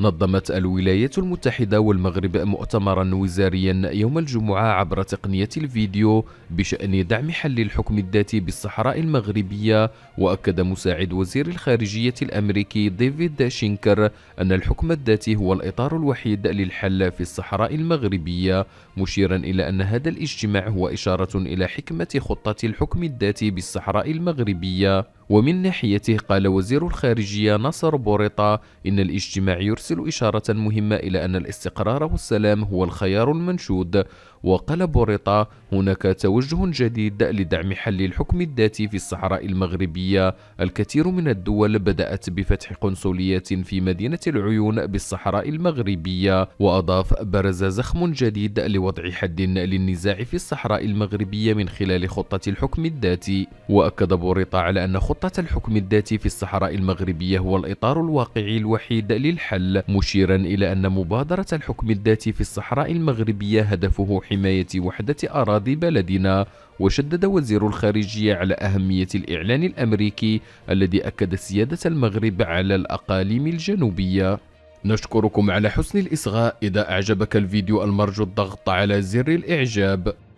نظمت الولايات المتحدة والمغرب مؤتمرا وزاريا يوم الجمعة عبر تقنية الفيديو بشأن دعم حل الحكم الذاتي بالصحراء المغربية وأكد مساعد وزير الخارجية الأمريكي ديفيد شينكر أن الحكم الذاتي هو الإطار الوحيد للحل في الصحراء المغربية مشيرا إلى أن هذا الاجتماع هو إشارة إلى حكمة خطة الحكم الذاتي بالصحراء المغربية ومن ناحيته قال وزير الخارجية ناصر بوريطة إن الاجتماع يرسل إشارة مهمة إلى أن الاستقرار والسلام هو الخيار المنشود وقال بوريطة هناك توجه جديد لدعم حل الحكم الذاتي في الصحراء المغربية الكثير من الدول بدأت بفتح قنصليات في مدينة العيون بالصحراء المغربية وأضاف برز زخم جديد لوضع حد للنزاع في الصحراء المغربية من خلال خطة الحكم الذاتي وأكد بوريطة على أن خطة خطة الحكم الذاتي في الصحراء المغربية هو الإطار الواقعي الوحيد للحل مشيرا إلى أن مبادرة الحكم الذاتي في الصحراء المغربية هدفه حماية وحدة أراضي بلدنا وشدد وزير الخارجية على أهمية الإعلان الأمريكي الذي أكد سيادة المغرب على الأقاليم الجنوبية نشكركم على حسن الإصغاء إذا أعجبك الفيديو المرجو الضغط على زر الإعجاب